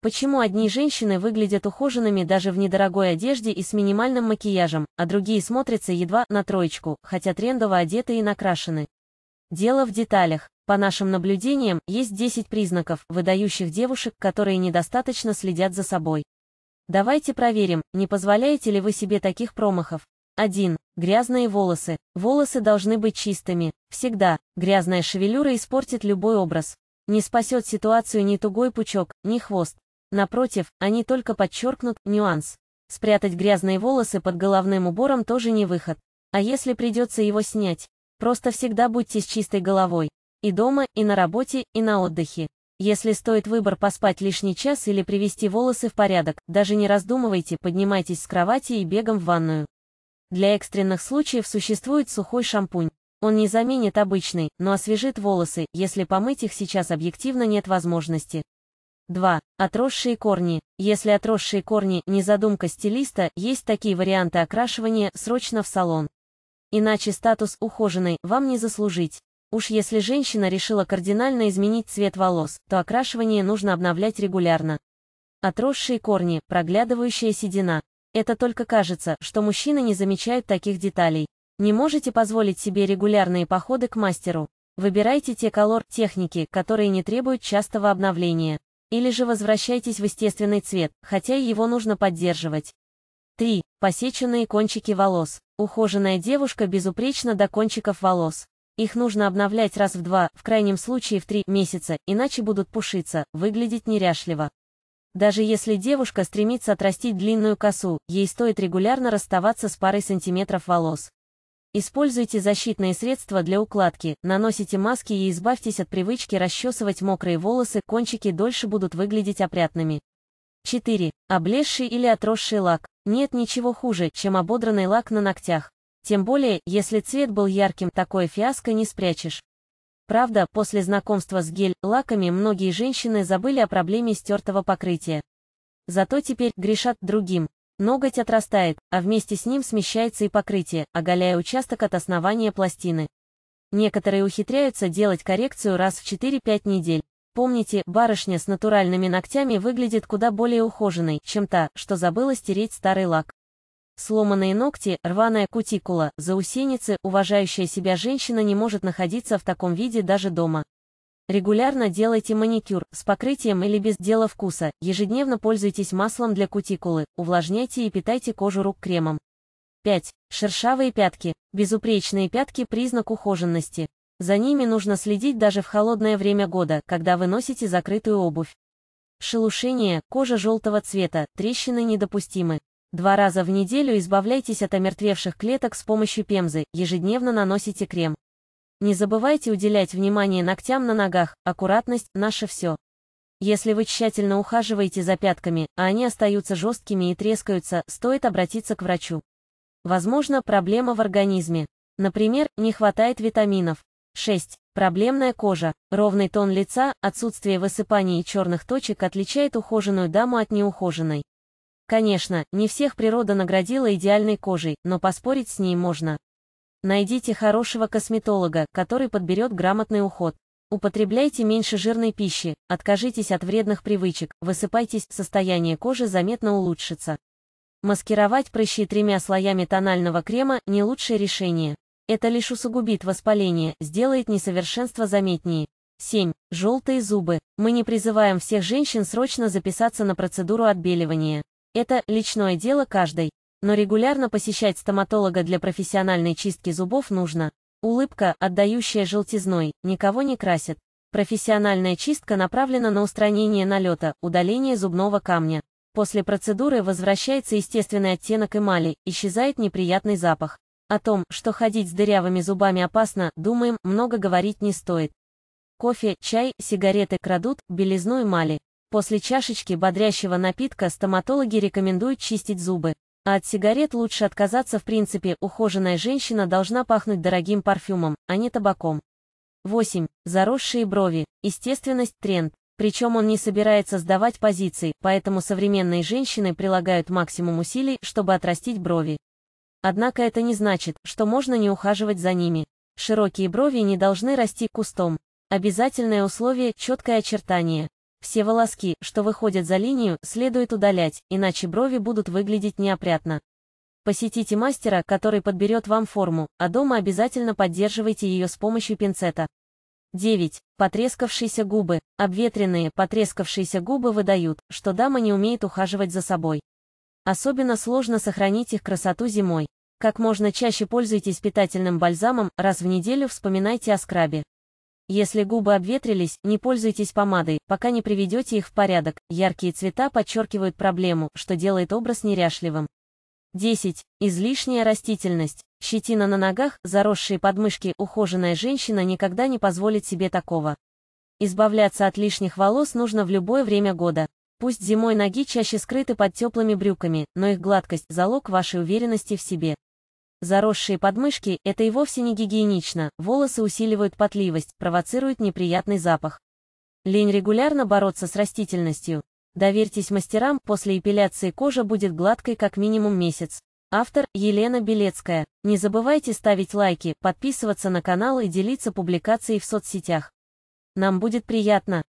Почему одни женщины выглядят ухоженными даже в недорогой одежде и с минимальным макияжем, а другие смотрятся едва на троечку, хотя трендово одеты и накрашены? Дело в деталях. По нашим наблюдениям, есть 10 признаков, выдающих девушек, которые недостаточно следят за собой. Давайте проверим, не позволяете ли вы себе таких промахов. 1. Грязные волосы. Волосы должны быть чистыми. Всегда. Грязная шевелюра испортит любой образ. Не спасет ситуацию ни тугой пучок, ни хвост. Напротив, они только подчеркнут нюанс. Спрятать грязные волосы под головным убором тоже не выход. А если придется его снять? Просто всегда будьте с чистой головой. И дома, и на работе, и на отдыхе. Если стоит выбор поспать лишний час или привести волосы в порядок, даже не раздумывайте, поднимайтесь с кровати и бегом в ванную. Для экстренных случаев существует сухой шампунь. Он не заменит обычный, но освежит волосы, если помыть их сейчас объективно нет возможности. 2. Отросшие корни. Если отросшие корни – не задумка стилиста, есть такие варианты окрашивания срочно в салон. Иначе статус ухоженной вам не заслужить. Уж если женщина решила кардинально изменить цвет волос, то окрашивание нужно обновлять регулярно. Отросшие корни, проглядывающая седина. Это только кажется, что мужчины не замечают таких деталей. Не можете позволить себе регулярные походы к мастеру. Выбирайте те колор техники, которые не требуют частого обновления. Или же возвращайтесь в естественный цвет, хотя его нужно поддерживать. 3. Посеченные кончики волос. Ухоженная девушка безупречна до кончиков волос. Их нужно обновлять раз в два, в крайнем случае в три месяца, иначе будут пушиться, выглядеть неряшливо. Даже если девушка стремится отрастить длинную косу, ей стоит регулярно расставаться с парой сантиметров волос. Используйте защитные средства для укладки, наносите маски и избавьтесь от привычки расчесывать мокрые волосы, кончики дольше будут выглядеть опрятными. 4. Облезший или отросший лак. Нет ничего хуже, чем ободранный лак на ногтях. Тем более, если цвет был ярким, такое фиаско не спрячешь. Правда, после знакомства с гель-лаками многие женщины забыли о проблеме стертого покрытия. Зато теперь грешат другим. Ноготь отрастает, а вместе с ним смещается и покрытие, оголяя участок от основания пластины. Некоторые ухитряются делать коррекцию раз в 4-5 недель. Помните, барышня с натуральными ногтями выглядит куда более ухоженной, чем та, что забыла стереть старый лак. Сломанные ногти, рваная кутикула, заусеницы, уважающая себя женщина не может находиться в таком виде даже дома. Регулярно делайте маникюр, с покрытием или без дела вкуса, ежедневно пользуйтесь маслом для кутикулы, увлажняйте и питайте кожу рук кремом. 5. Шершавые пятки. Безупречные пятки – признак ухоженности. За ними нужно следить даже в холодное время года, когда вы носите закрытую обувь. Шелушение, кожа желтого цвета, трещины недопустимы. Два раза в неделю избавляйтесь от омертвевших клеток с помощью пемзы, ежедневно наносите крем. Не забывайте уделять внимание ногтям на ногах, аккуратность – наше все. Если вы тщательно ухаживаете за пятками, а они остаются жесткими и трескаются, стоит обратиться к врачу. Возможно, проблема в организме. Например, не хватает витаминов. 6. Проблемная кожа. Ровный тон лица, отсутствие высыпаний и черных точек отличает ухоженную даму от неухоженной. Конечно, не всех природа наградила идеальной кожей, но поспорить с ней можно. Найдите хорошего косметолога, который подберет грамотный уход. Употребляйте меньше жирной пищи, откажитесь от вредных привычек, высыпайтесь, состояние кожи заметно улучшится. Маскировать прыщи тремя слоями тонального крема – не лучшее решение. Это лишь усугубит воспаление, сделает несовершенство заметнее. 7. Желтые зубы. Мы не призываем всех женщин срочно записаться на процедуру отбеливания. Это личное дело каждой. Но регулярно посещать стоматолога для профессиональной чистки зубов нужно. Улыбка, отдающая желтизной, никого не красит. Профессиональная чистка направлена на устранение налета, удаление зубного камня. После процедуры возвращается естественный оттенок эмали, исчезает неприятный запах. О том, что ходить с дырявыми зубами опасно, думаем, много говорить не стоит. Кофе, чай, сигареты крадут белизну эмали. После чашечки бодрящего напитка стоматологи рекомендуют чистить зубы. А от сигарет лучше отказаться в принципе, ухоженная женщина должна пахнуть дорогим парфюмом, а не табаком. 8. Заросшие брови. Естественность – тренд. Причем он не собирается сдавать позиции, поэтому современные женщины прилагают максимум усилий, чтобы отрастить брови. Однако это не значит, что можно не ухаживать за ними. Широкие брови не должны расти кустом. Обязательное условие – четкое очертание. Все волоски, что выходят за линию, следует удалять, иначе брови будут выглядеть неопрятно. Посетите мастера, который подберет вам форму, а дома обязательно поддерживайте ее с помощью пинцета. 9. Потрескавшиеся губы. Обветренные, потрескавшиеся губы выдают, что дама не умеет ухаживать за собой. Особенно сложно сохранить их красоту зимой. Как можно чаще пользуйтесь питательным бальзамом, раз в неделю вспоминайте о скрабе. Если губы обветрились, не пользуйтесь помадой, пока не приведете их в порядок. Яркие цвета подчеркивают проблему, что делает образ неряшливым. 10. Излишняя растительность. Щетина на ногах, заросшие подмышки, ухоженная женщина никогда не позволит себе такого. Избавляться от лишних волос нужно в любое время года. Пусть зимой ноги чаще скрыты под теплыми брюками, но их гладкость – залог вашей уверенности в себе. Заросшие подмышки – это и вовсе не гигиенично, волосы усиливают потливость, провоцируют неприятный запах. Лень регулярно бороться с растительностью. Доверьтесь мастерам, после эпиляции кожа будет гладкой как минимум месяц. Автор – Елена Белецкая. Не забывайте ставить лайки, подписываться на канал и делиться публикацией в соцсетях. Нам будет приятно.